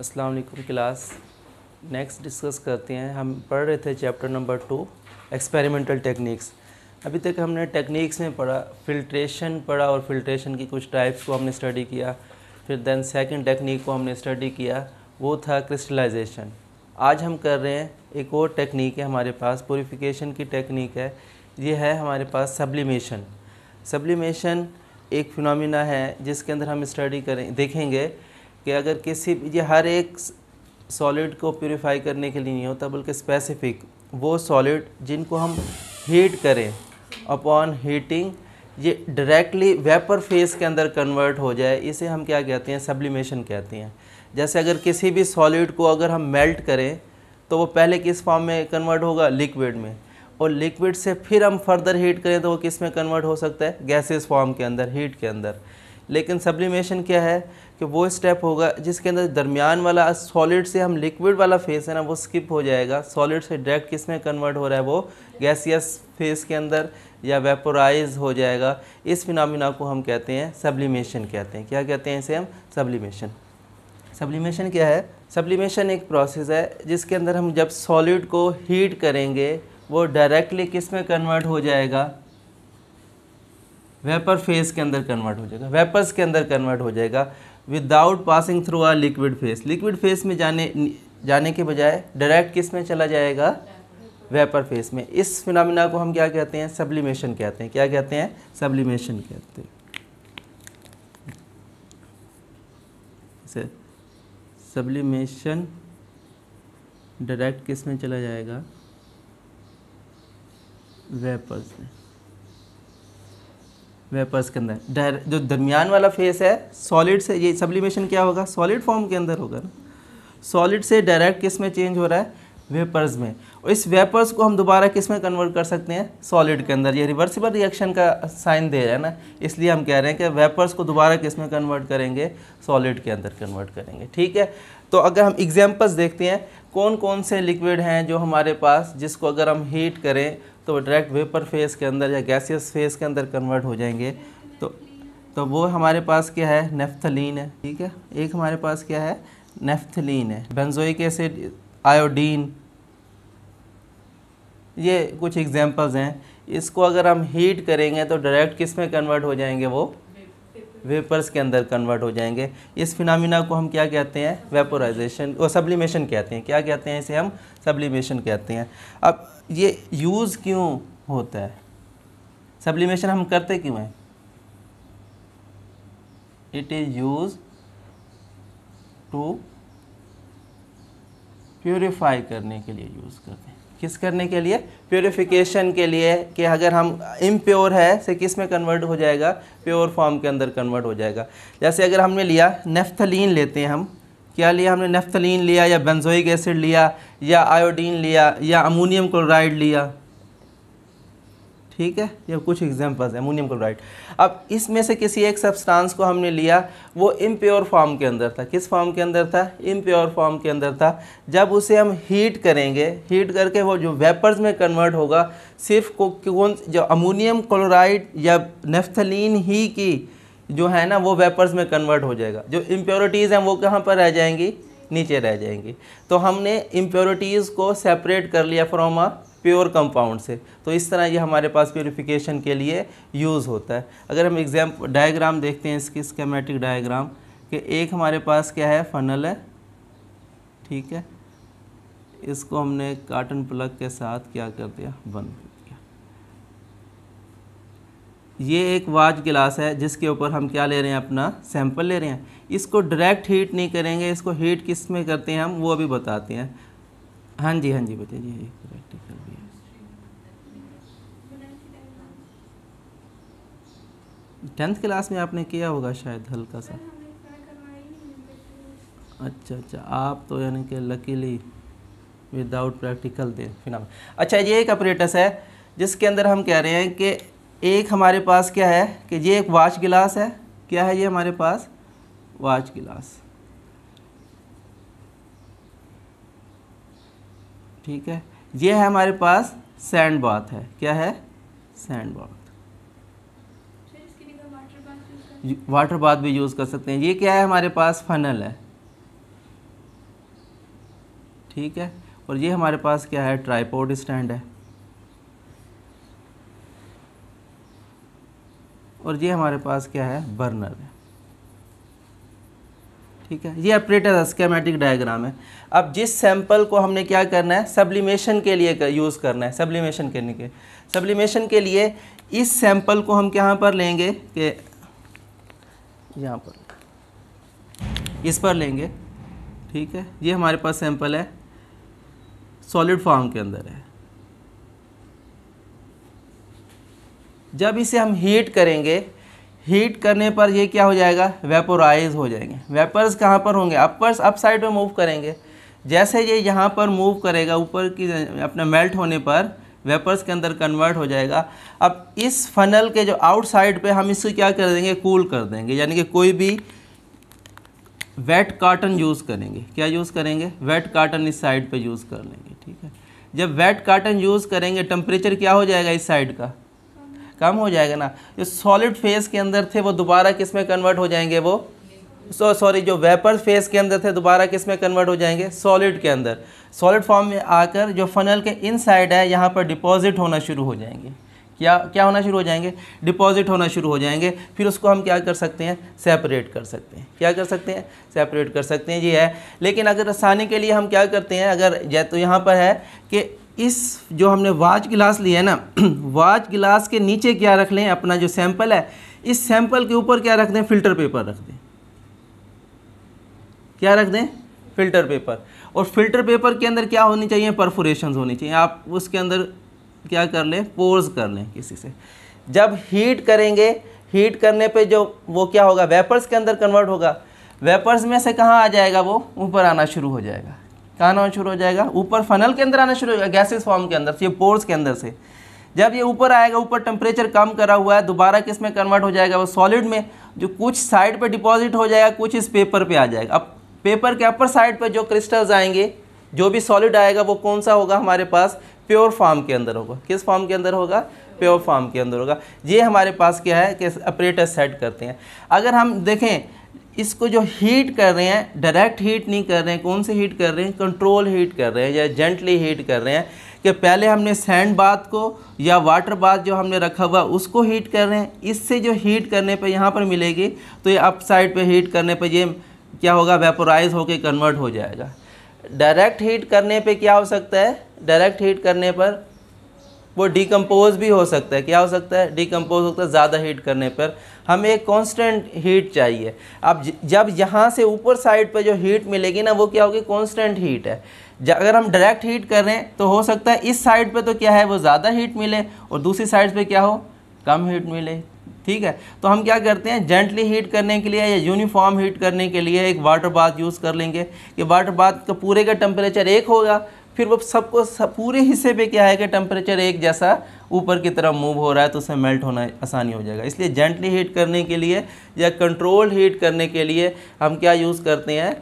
अस्सलाम वालेकुम class next discuss करते हैं हम पढ़ रहे थे chapter number two experimental techniques अभी तक हमने टेक्निक्स में पढ़ा फिल्ट्रेशन पढ़ा और फिल्ट्रेशन की कुछ टाइप्स को हमने स्टडी किया फिर देन सेकंड टेक्निक को हमने स्टडी किया वो था क्रिस्टलाइजेशन आज हम कर रहे हैं एक और टेक्निक है हमारे पास प्योरीफिकेशन की टेक्निक है ये है हमारे पास सब्लिमेशन सब्लिमेशन एक फिनोमिना है जिसके अंदर हम स्टडी करें देखेंगे कि अगर किसी ये हर एक सॉलिड को प्योरीफाई करने के लिए नहीं होता बल्कि स्पेसिफिक वो सॉलिड जिनको हम हीट करें अपॉन हीटिंग ये डायरेक्टली वेपर फेस के अंदर कन्वर्ट हो जाए इसे हम क्या कहते हैं सब्लिमेशन कहते हैं जैसे अगर किसी भी सॉलिड को अगर हम मेल्ट करें तो वो पहले किस फॉर्म में कन्वर्ट होगा लिक्विड में और लिक्विड से फिर हम फर्दर हीट करें तो वो किस में कन्वर्ट हो सकता है गैसेस फॉर्म के अंदर हीट के अंदर लेकिन सब्लिमेशन क्या है कि वो स्टेप होगा जिसके अंदर दरमियान वाला सॉलिड से हम लिक्विड वाला फेस है ना वो स्किप हो जाएगा सॉलिड से डायरेक्ट किस में कन्वर्ट हो रहा है वो गैसियस फेस के अंदर या वेपोराइज हो जाएगा इस फिनमिना को हम कहते हैं सब्लिमेशन कहते हैं क्या कहते हैं इसे हम सब्लिमेशन सब्लिमेशन क्या है सब्लिमेशन एक प्रोसेस है जिसके अंदर हम जब सॉलिड को हीट करेंगे वो डायरेक्टली किस में कन्वर्ट हो जाएगा वेपर फेस के अंदर कन्वर्ट हो जाएगा वेपर्स के अंदर कन्वर्ट हो जाएगा without passing through a liquid phase liquid phase में जाने जाने के बजाय डायरेक्ट किस में चला जाएगा वेपर फेस में इस फिनमिना को हम क्या कहते हैं सब्लिमेशन कहते हैं क्या कहते हैं सब्लिमेशन कहते हैं सब्लिमेशन डायरेक्ट किस में चला जाएगा वेपर्स में वेपर्स के अंदर जो दरमियान वाला फेस है सॉलिड से ये सब्लिमेशन क्या होगा सॉलिड फॉर्म के अंदर होगा ना सॉलिड से डायरेक्ट किस में चेंज हो रहा है वेपर्स में और इस वेपर्स को हम दोबारा किस में कन्वर्ट कर सकते हैं सॉलिड के अंदर ये रिवर्सिबल रिएक्शन का साइन दे रहा है ना इसलिए हम कह रहे हैं कि वेपर्स को दोबारा किस में कन्वर्ट करेंगे सॉलिड के अंदर कन्वर्ट करेंगे ठीक है तो अगर हम एग्जाम्पल्स देखते हैं कौन कौन से लिक्विड हैं जो हमारे पास जिसको अगर हम हीट करें तो वो डायरेक्ट वेपर फेस के अंदर या गैसियस फेस के अंदर कन्वर्ट हो जाएंगे तो तो वो हमारे पास क्या है नेफ्थलीन है ठीक है एक हमारे पास क्या है नेफ्थलीन है बेंजोइक एसिड आयोडीन ये कुछ एग्जांपल्स हैं इसको अगर हम हीट करेंगे तो डायरेक्ट किस में कन्वर्ट हो जाएंगे वो वेपर्स के अंदर कन्वर्ट हो जाएंगे इस फिनमिना को हम क्या कहते हैं वेपोराइजेशन और सब्लिमेशन कहते हैं क्या कहते हैं इसे हम सब्लिमेशन कहते हैं अब ये यूज़ क्यों होता है सब्लिमेशन हम करते क्यों हैं it is use to purify करने के लिए यूज़ करते हैं किस करने के लिए प्योरीफिकेशन के लिए कि अगर हम इम्प्योर है से किस में कन्वर्ट हो जाएगा प्योर फॉर्म के अंदर कन्वर्ट हो जाएगा जैसे अगर हमने लिया नेफ्थलीन लेते हैं हम क्या लिया हमने नेफ्थलीन लिया या बेंजोइक एसिड लिया या आयोडीन लिया या अमोनियम क्लोराइड लिया ठीक है ये कुछ एग्जांपल्स हैं अमोनियम क्लोराइड अब इसमें से किसी एक सब्सटेंस को हमने लिया वो इम्प्योर फॉर्म के अंदर था किस फॉर्म के अंदर था इम्प्योर फॉर्म के अंदर था जब उसे हम हीट करेंगे हीट करके वो जो वेपर्स में कन्वर्ट होगा सिर्फ को कौन जो अमोनियम क्लोराइड या नेफ्थलीन ही की जो है ना वो वेपर्स में कन्वर्ट हो जाएगा जो इम्प्योरिटीज़ हैं वो कहाँ पर रह जाएंगी नीचे रह जाएंगी तो हमने इम्प्योरिटीज़ को सेपरेट कर लिया फ्रॉम अ प्योर कंपाउंड से तो इस तरह ये हमारे पास प्योरीफिकेशन के लिए यूज़ होता है अगर हम एग्जाम डायग्राम देखते हैं इसकी स्केमेटिक डायग्राम कि एक हमारे पास क्या है फनल है ठीक है इसको हमने काटन प्लग के साथ क्या कर दिया बंद कर दिया ये एक वाच गिलास है जिसके ऊपर हम क्या ले रहे हैं अपना सैंपल ले रहे हैं इसको डायरेक्ट हीट नहीं करेंगे इसको हीट किस में करते हैं हम वो अभी बताते हैं हाँ जी हाँ जी बताइए जी प्रैक्टिकल भी है टेंथ क्लास में आपने किया होगा शायद हल्का सा अच्छा अच्छा आप तो यानी कि लकीली विदाउट प्रैक्टिकल दे फिनल अच्छा ये एक अप्रेटस है जिसके अंदर हम कह रहे हैं कि एक हमारे पास क्या है कि ये एक वाच गिलास है क्या है ये हमारे पास वाच गिलास ठीक है ये है हमारे पास सैंड बाथ है क्या है सैंड बाथ वाटर बाथ भी यूज़ कर सकते हैं ये क्या है हमारे पास फनल है ठीक है और ये हमारे पास क्या है ट्राईपोर्ड स्टैंड है और ये हमारे पास क्या है बर्नर है ठीक है ये ऑपरेटर स्केमेटिक डायग्राम है अब जिस सैंपल को हमने क्या करना है सब्लिमेशन के लिए कर, यूज़ करना है सब्लिमेशन करने के सब्लिमेशन के लिए इस सैंपल को हम यहाँ पर लेंगे कि यहाँ पर इस पर लेंगे ठीक है ये हमारे पास सैंपल है सॉलिड फॉर्म के अंदर है जब इसे हम हीट करेंगे हीट करने पर ये क्या हो जाएगा वेपोराइज हो जाएंगे वेपर्स कहाँ पर होंगे अपर्स अप साइड में मूव करेंगे जैसे ये यहाँ पर मूव करेगा ऊपर की अपने मेल्ट होने पर वेपर्स के अंदर कन्वर्ट हो जाएगा अब इस फनल के जो आउटसाइड पे हम इसको क्या कर देंगे कूल cool कर देंगे यानी कि कोई भी वेट काटन यूज़ करेंगे क्या यूज़ करेंगे वेट काटन इस साइड पे यूज़ कर लेंगे ठीक है जब वेट काटन यूज़ करेंगे टेम्परेचर क्या हो जाएगा इस साइड का कम हो जाएगा ना जो सॉलिड फेज़ के अंदर थे वो दोबारा किस में कन्वर्ट हो जाएंगे वो सो सॉरी जो वेपर फेज़ के अंदर थे दोबारा किस में कन्वर्ट हो जाएंगे सॉलिड के अंदर सॉलिड फॉर्म में आकर जो फ़नल के इनसाइड है यहाँ पर डिपॉजिट होना शुरू हो जाएंगे क्या क्या होना शुरू हो जाएंगे डिपॉजिट होना शुरू हो जाएंगे फिर उसको हम क्या कर सकते हैं सेपरेट कर सकते हैं क्या कर सकते हैं सेपरेट कर सकते हैं ये है लेकिन अगर आसानी के लिए हम क्या करते हैं अगर जै तो यहाँ पर है कि इस जो हमने वाच गिलास लिया है ना वाच गिलास के नीचे क्या रख लें अपना जो सैंपल है इस सैंपल के ऊपर क्या रख दें फ़िल्टर पेपर रख दें क्या रख दें फ़िल्टर पेपर और फ़िल्टर पेपर के अंदर क्या होनी चाहिए परफोरेशन होनी चाहिए आप उसके अंदर क्या कर लें पोर्स कर लें किसी से जब हीट करेंगे हीट करने पे जो वो क्या होगा वेपर्स के अंदर कन्वर्ट होगा वेपर्स में से कहाँ आ जाएगा वो ऊपर आना शुरू हो जाएगा कहाँ आना शुरू हो जाएगा ऊपर फनल के अंदर आना शुरू हो जाएगा गैसेज फॉर्म के अंदर से पोर्स के अंदर से जब ये ऊपर आएगा ऊपर टेम्परेचर कम करा हुआ है दोबारा किस में कन्वर्ट हो जाएगा वो सॉलिड में जो कुछ साइड पर डिपॉजिट हो जाएगा कुछ इस पेपर पर आ जाएगा अब पेपर के अपर साइड पर जो क्रिस्टल्स आएंगे जो भी सॉलिड आएगा वो कौन सा होगा हमारे पास प्योर फॉर्म के अंदर होगा किस फॉर्म के अंदर होगा प्योर फॉर्म के अंदर होगा ये हमारे पास क्या है कि अपरेटर सेट करते हैं अगर हम देखें इसको जो हीट कर रहे हैं डायरेक्ट हीट नहीं कर रहे हैं कौन से हीट कर रहे हैं कंट्रोल हीट कर रहे हैं या जेंटली हीट कर रहे हैं कि पहले हमने सैंड बाथ को या वाटर बाथ जो हमने रखा हुआ उसको हीट कर रहे हैं इससे जो हीट करने पर यहाँ पर मिलेगी तो ये अप साइड पर हीट करने पर ये क्या होगा वेपोराइज होकर कन्वर्ट हो जाएगा डायरेक्ट हीट करने पर क्या हो सकता है डायरेक्ट हीट करने पर वो डिकम्पोज भी हो सकता है क्या हो सकता है डिकम्पोज हो सकता है ज़्यादा हीट करने पर हमें एक कांस्टेंट हीट चाहिए अब जब यहाँ से ऊपर साइड पर जो हीट मिलेगी ना वो क्या होगी कांस्टेंट हीट है अगर हम डायरेक्ट हीट कर रहे हैं तो हो सकता है इस साइड पर तो क्या है वो ज़्यादा हीट मिले और दूसरी साइड पर क्या हो कम हीट मिले ठीक है तो हम क्या करते हैं जेंटली हीट करने के लिए या यूनिफॉर्म हीट करने के लिए एक वाटर बाथ यूज़ कर लेंगे कि वाटर बाथ का पूरे का टेम्परेचर एक होगा फिर वो सबको सब पूरे हिस्से पे क्या है कि टेम्परेचर एक जैसा ऊपर की तरफ मूव हो रहा है तो उसमें मेल्ट होना आसानी हो जाएगा इसलिए जेंटली हीट करने के लिए या कंट्रोल हीट करने के लिए हम क्या यूज़ करते हैं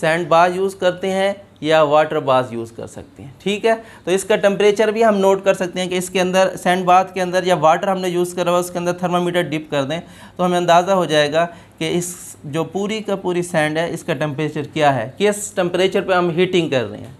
सैंड बाज यूज़ करते हैं या वाटर बाज़ यूज़ कर सकते हैं ठीक है तो इसका टेम्परेचर भी हम नोट कर सकते हैं कि इसके अंदर सैंड बाथ के अंदर या वाटर हमने यूज़ करा हुआ उसके अंदर थर्मामीटर डिप कर दें तो हमें अंदाज़ा हो जाएगा कि इस जो पूरी का पूरी सैंड है इसका टेम्परेचर क्या है किस टेम्परेचर पर हम हीटिंग कर रहे हैं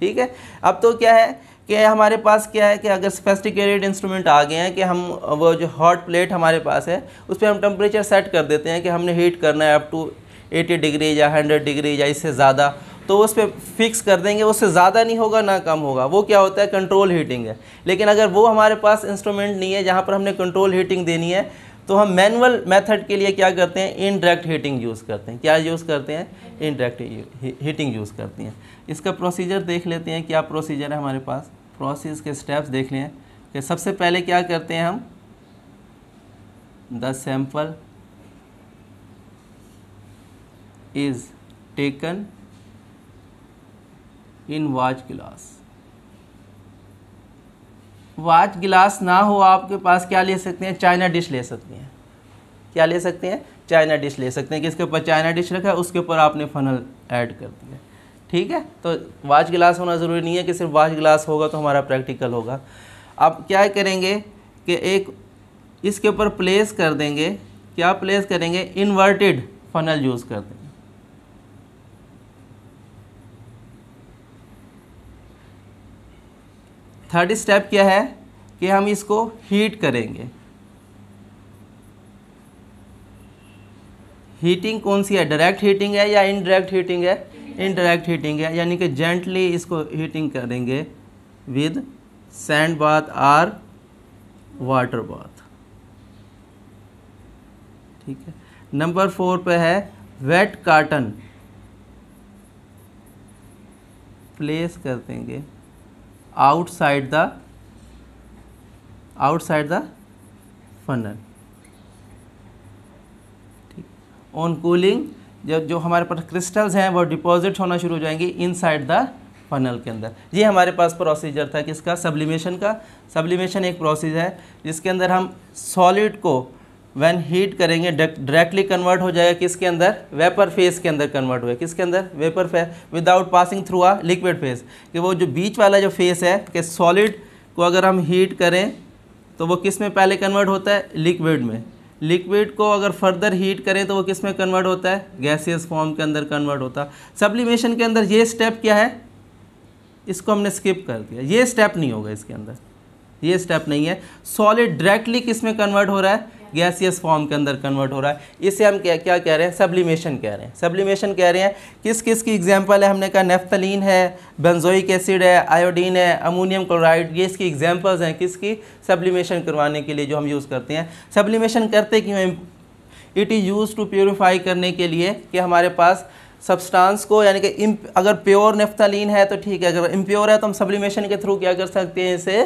ठीक है अब तो क्या है कि हमारे पास क्या है कि अगर सफेस्टिकेटेड इंस्ट्रूमेंट आ गए हैं कि हम वो जो हॉट प्लेट हमारे पास है उस पर हम टेम्परेचर सेट कर देते हैं कि हमने हीट करना है अप टू 80 डिग्री या 100 डिग्री या इससे ज़्यादा तो उस पर फिक्स कर देंगे उससे ज़्यादा नहीं होगा ना कम होगा वो क्या होता है कंट्रोल हीटिंग है लेकिन अगर वो हमारे पास इंस्ट्रूमेंट नहीं है जहाँ पर हमने कंट्रोल हीटिंग देनी है तो हम मैनुअल मेथड के लिए क्या करते हैं इनडायरेक्ट हीटिंग यूज़ करते हैं क्या यूज़ करते हैं इनडायरेक्ट हीटिंग यूज़ करते हैं इसका प्रोसीजर देख लेते हैं क्या प्रोसीजर है हमारे पास प्रोसेस के स्टेप्स देख लें कि सबसे पहले क्या करते हैं हम the sample is taken in watch glass watch glass ना हो आपके पास क्या ले सकते हैं चाइना डिश ले सकते हैं क्या ले सकते हैं चाइना डिश ले सकते हैं कि इसके ऊपर चाइना डिश रखा है उसके ऊपर आपने फनल ऐड कर दिया ठीक है तो वाच गिलास होना ज़रूरी नहीं है कि सिर्फ वाच गिलास होगा तो हमारा प्रैक्टिकल होगा आप क्या करेंगे कि एक इसके ऊपर प्लेस कर देंगे क्या प्लेस करेंगे इन्वर्टेड फनल यूज़ कर देंगे थर्ड स्टेप क्या है कि हम इसको हीट करेंगे हीटिंग कौन सी है डायरेक्ट हीटिंग है या इनडायरेक्ट हीटिंग है इनडायरेक्ट हीटिंग है यानी कि जेंटली इसको हीटिंग करेंगे with sand bath or water bath ठीक है नंबर फोर पे है वेट कार्टन प्लेस कर देंगे द आउटसाइड द फनल ठीक ऑन कूलिंग जब जो हमारे पास क्रिस्टल्स हैं वो डिपॉजिट होना शुरू हो जाएंगे इनसाइड द फनल के अंदर ये हमारे पास प्रोसीजर था किसका सब्लिमेशन का सब्लिमेशन एक प्रोसीजर है जिसके अंदर हम सॉलिड को व्हेन हीट करेंगे डायरेक्टली कन्वर्ट हो जाएगा किसके अंदर वेपर फेस के अंदर कन्वर्ट हुआ किसके अंदर vapour phase without passing through a liquid phase कि वो जो बीच वाला जो फेस है कि सॉलिड को अगर हम हीट करें तो वो किस में पहले कन्वर्ट होता है लिक्विड में लिक्विड को अगर फर्दर हीट करें तो वो किस में कन्वर्ट होता है गैसियस फॉर्म के अंदर कन्वर्ट होता है सब्लिमेशन के अंदर ये स्टेप क्या है इसको हमने स्किप कर दिया ये स्टेप नहीं होगा इसके अंदर ये स्टेप नहीं है सॉलिड डायरेक्टली किस में कन्वर्ट हो रहा है गैसियस फॉर्म के अंदर कन्वर्ट हो रहा है इसे हम क्या क्या कह रहे हैं सब्लिमेशन कह रहे हैं सब्लिमेशन कह रहे हैं किस किस की एग्जाम्पल है हमने कहा नेफ्थलीन है बेंजोइक एसिड है आयोडीन है अमोनियम क्लोराइड ये इसकी एग्जाम्पल्स हैं किसकी सब्लिमेशन करवाने के लिए जो हम यूज़ करते हैं सब्लिमेशन करते क्यों it is use to purify करने के लिए कि हमारे पास सब्सटेंस को यानी कि अगर प्योर नेफ्थलीन है तो ठीक है अगर इम्प्योर है तो हम सब्लिमेशन के थ्रू क्या कर सकते हैं इसे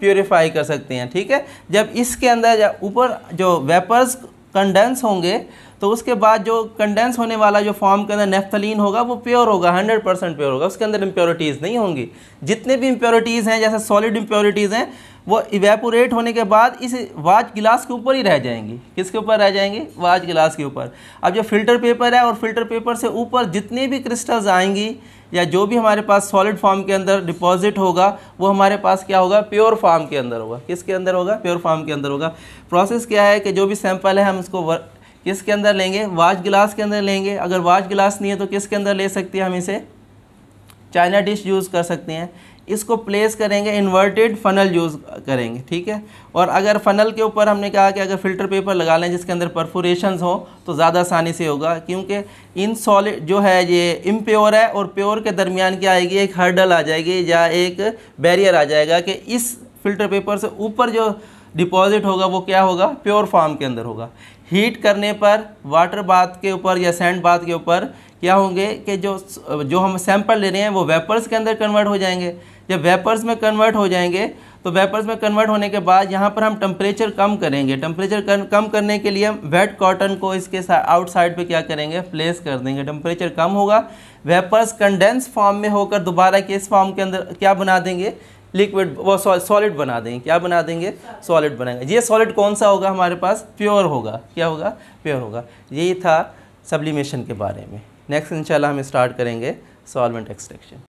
प्योरीफाई कर सकते हैं ठीक है जब इसके अंदर ऊपर जो वेपर्स कंडेंस होंगे तो उसके बाद जो कंडेंस होने वाला जो फॉर्म के अंदर नेफ्थलीन होगा वो प्योर होगा 100 परसेंट प्योर होगा उसके अंदर इम्प्योरिटीज़ नहीं होंगी जितने भी इम्प्योरिटीज़ हैं जैसे सॉलिड इम्प्योरिटीज़ हैं वो इवेपोरेट होने के बाद इस वाच गिलास के ऊपर ही रह जाएंगी किसके ऊपर रह जाएंगी वाच गिलास के ऊपर अब जो फिल्टर पेपर है और फिल्टर पेपर से ऊपर जितने भी क्रिस्टल्स आएंगी या जो भी हमारे पास सॉलिड फॉर्म के अंदर डिपॉजिट होगा वो हमारे पास क्या होगा प्योर फॉर्म के अंदर होगा किसके अंदर होगा प्योर फॉर्म के अंदर होगा प्रोसेस क्या है कि जो भी सैंपल है हम उसको किसके अंदर लेंगे वाच गिलास के अंदर लेंगे अगर वाच गिलास नहीं है तो किसके अंदर ले सकते हैं हम इसे चाइना डिश यूज़ कर सकते हैं इसको प्लेस करेंगे इन्वर्टेड फनल यूज़ करेंगे ठीक है और अगर फनल के ऊपर हमने कहा कि अगर फिल्टर पेपर लगा लें जिसके अंदर परफोरेशन हो तो ज़्यादा आसानी से होगा क्योंकि इन सॉलिड जो है ये इम्प्योर है और प्योर के दरमियान क्या आएगी एक हर्डल आ जाएगी या एक बैरियर आ जाएगा कि इस फिल्टर पेपर से ऊपर जो डिपॉजिट होगा वो क्या होगा प्योर फॉर्म के अंदर होगा हीट करने पर वाटर बाथ के ऊपर या सैंड बाथ के ऊपर क्या होंगे कि जो जो हम सैंपल ले रहे हैं वो वेपर्स के अंदर कन्वर्ट हो जाएंगे जब वेपर्स में कन्वर्ट हो जाएंगे तो वेपर्स में कन्वर्ट होने के बाद यहाँ पर हम टम्परेचर कम करेंगे टम्परेचर कम करने के लिए हम वेट कॉटन को इसके आउटसाइड पे क्या करेंगे प्लेस कर देंगे टम्परेचर कम होगा वेपर्स कंडेंस फॉर्म में होकर दोबारा किस फॉर्म के अंदर क्या बना देंगे लिक्विड वो सॉलिड बना देंगे क्या बना देंगे सॉलिड बनाएंगे ये सॉलिड कौन सा होगा हमारे पास प्योर होगा क्या होगा प्योर होगा यही था सब्लिमेशन के बारे में नेक्स्ट इंशाल्लाह हम स्टार्ट करेंगे सॉल्वेंट एक्सट्रैक्शन